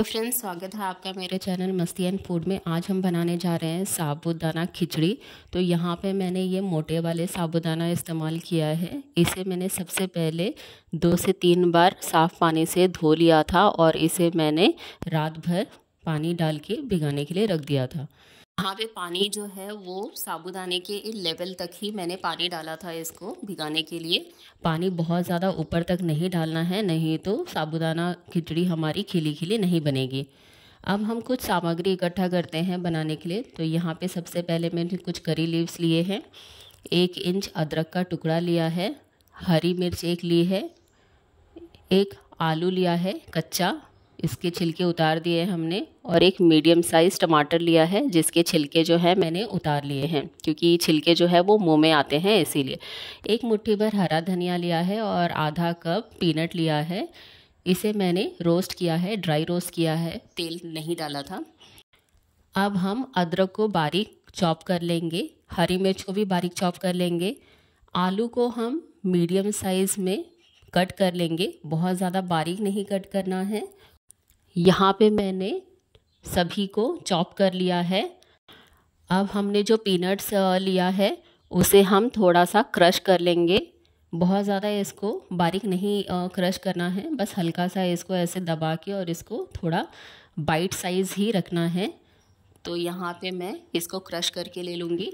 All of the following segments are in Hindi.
तो फ्रेंड्स स्वागत है आपका मेरे चैनल मस्ती एंड फूड में आज हम बनाने जा रहे हैं साबुदाना खिचड़ी तो यहाँ पे मैंने ये मोटे वाले साबुदाना इस्तेमाल किया है इसे मैंने सबसे पहले दो से तीन बार साफ़ पानी से धो लिया था और इसे मैंने रात भर पानी डाल के भिगाने के लिए रख दिया था यहाँ पे पानी जो है वो साबुदाने के लेवल तक ही मैंने पानी डाला था इसको भिगाने के लिए पानी बहुत ज़्यादा ऊपर तक नहीं डालना है नहीं तो साबुदाना खिचड़ी हमारी खिली खिली नहीं बनेगी अब हम कुछ सामग्री इकट्ठा करते हैं बनाने के लिए तो यहाँ पे सबसे पहले मैंने कुछ करी लीव्स लिए हैं एक इंच अदरक का टुकड़ा लिया है हरी मिर्च एक ली है एक आलू लिया है कच्चा इसके छिलके उतार दिए हमने और एक मीडियम साइज़ टमाटर लिया है जिसके छिलके जो है मैंने उतार लिए हैं क्योंकि छिलके जो है वो मुंह में आते हैं इसीलिए एक मुट्ठी भर हरा धनिया लिया है और आधा कप पीनट लिया है इसे मैंने रोस्ट किया है ड्राई रोस्ट किया है तेल नहीं डाला था अब हम अदरक को बारीक चॉप कर लेंगे हरी मिर्च को भी बारीक चॉप कर लेंगे आलू को हम मीडियम साइज़ में कट कर लेंगे बहुत ज़्यादा बारीक नहीं कट करना है यहाँ पे मैंने सभी को चॉप कर लिया है अब हमने जो पीनट्स लिया है उसे हम थोड़ा सा क्रश कर लेंगे बहुत ज़्यादा इसको बारीक नहीं क्रश करना है बस हल्का सा इसको ऐसे दबा के और इसको थोड़ा बाइट साइज़ ही रखना है तो यहाँ पे मैं इसको क्रश करके ले लूँगी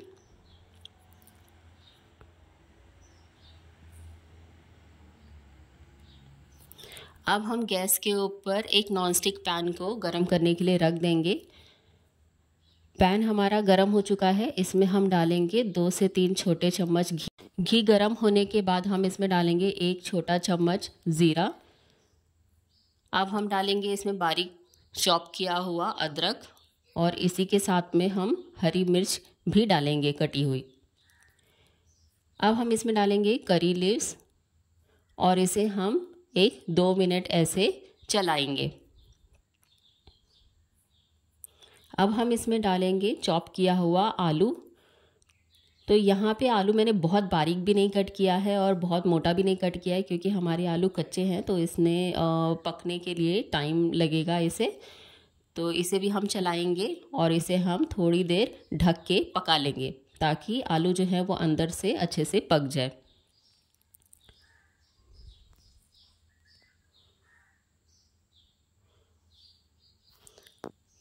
अब हम गैस के ऊपर एक नॉनस्टिक पैन को गर्म करने के लिए रख देंगे पैन हमारा गर्म हो चुका है इसमें हम डालेंगे दो से तीन छोटे चम्मच घी घी गर्म होने के बाद हम इसमें डालेंगे एक छोटा चम्मच ज़ीरा अब हम डालेंगे इसमें बारीक चॉप किया हुआ अदरक और इसी के साथ में हम हरी मिर्च भी डालेंगे कटी हुई अब हम इसमें डालेंगे करी लिप्स और इसे हम एक दो मिनट ऐसे चलाएंगे अब हम इसमें डालेंगे चॉप किया हुआ आलू तो यहाँ पे आलू मैंने बहुत बारीक भी नहीं कट किया है और बहुत मोटा भी नहीं कट किया है क्योंकि हमारे आलू कच्चे हैं तो इसने पकने के लिए टाइम लगेगा इसे तो इसे भी हम चलाएंगे और इसे हम थोड़ी देर ढक के पका लेंगे ताकि आलू जो है वो अंदर से अच्छे से पक जाए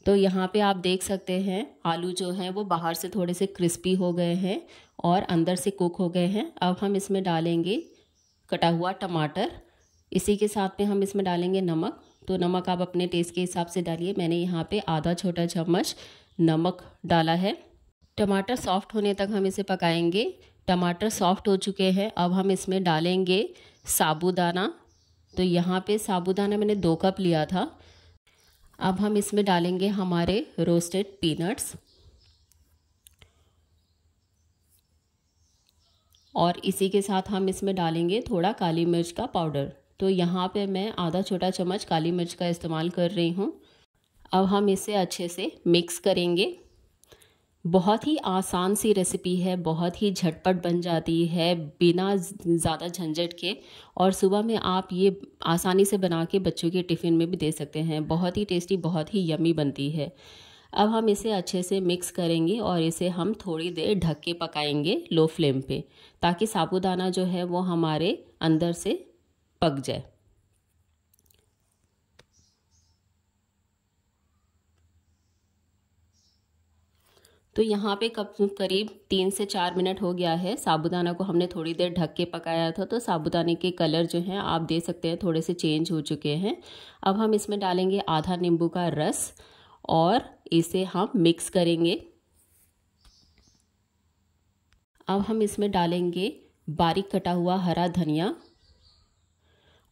तो यहाँ पे आप देख सकते हैं आलू जो हैं वो बाहर से थोड़े से क्रिस्पी हो गए हैं और अंदर से कुक हो गए हैं अब हम इसमें डालेंगे कटा हुआ टमाटर इसी के साथ में हम इसमें डालेंगे नमक तो नमक आप अपने टेस्ट के हिसाब से डालिए मैंने यहाँ पे आधा छोटा चम्मच नमक डाला है टमाटर सॉफ्ट होने तक हम इसे पकाएंगे टमाटर सॉफ्ट हो चुके हैं अब हम इसमें डालेंगे साबूदाना तो यहाँ पे साबूदाना मैंने दो कप लिया था अब हम इसमें डालेंगे हमारे रोस्टेड पीनट्स और इसी के साथ हम इसमें डालेंगे थोड़ा काली मिर्च का पाउडर तो यहाँ पे मैं आधा छोटा चम्मच काली मिर्च का इस्तेमाल कर रही हूँ अब हम इसे अच्छे से मिक्स करेंगे बहुत ही आसान सी रेसिपी है बहुत ही झटपट बन जाती है बिना ज़्यादा झंझट के और सुबह में आप ये आसानी से बना के बच्चों के टिफ़िन में भी दे सकते हैं बहुत ही टेस्टी बहुत ही यमी बनती है अब हम इसे अच्छे से मिक्स करेंगे और इसे हम थोड़ी देर ढक के पकाएंगे लो फ्लेम पे ताकि साबूदाना जो है वो हमारे अंदर से पक जाए तो यहाँ पे करीब तीन से चार मिनट हो गया है साबुदाना को हमने थोड़ी देर ढक के पकाया था तो साबुदाने के कलर जो हैं आप दे सकते हैं थोड़े से चेंज हो चुके हैं अब हम इसमें डालेंगे आधा नींबू का रस और इसे हम मिक्स करेंगे अब हम इसमें डालेंगे बारीक कटा हुआ हरा धनिया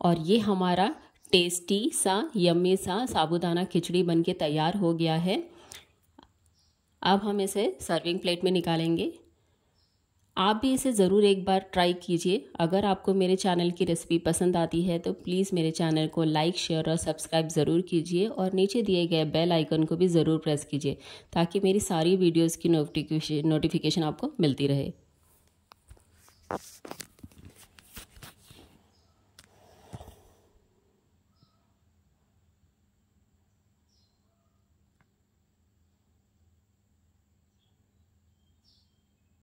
और ये हमारा टेस्टी सा यम्मी सा साबुदाना खिचड़ी बनके तैयार हो गया है अब हम इसे सर्विंग प्लेट में निकालेंगे आप भी इसे ज़रूर एक बार ट्राई कीजिए अगर आपको मेरे चैनल की रेसिपी पसंद आती है तो प्लीज़ मेरे चैनल को लाइक शेयर और सब्सक्राइब ज़रूर कीजिए और नीचे दिए गए बेल आइकन को भी ज़रूर प्रेस कीजिए ताकि मेरी सारी वीडियोस की नोटिफिकेशन नोटिफिकेशन आपको मिलती रहे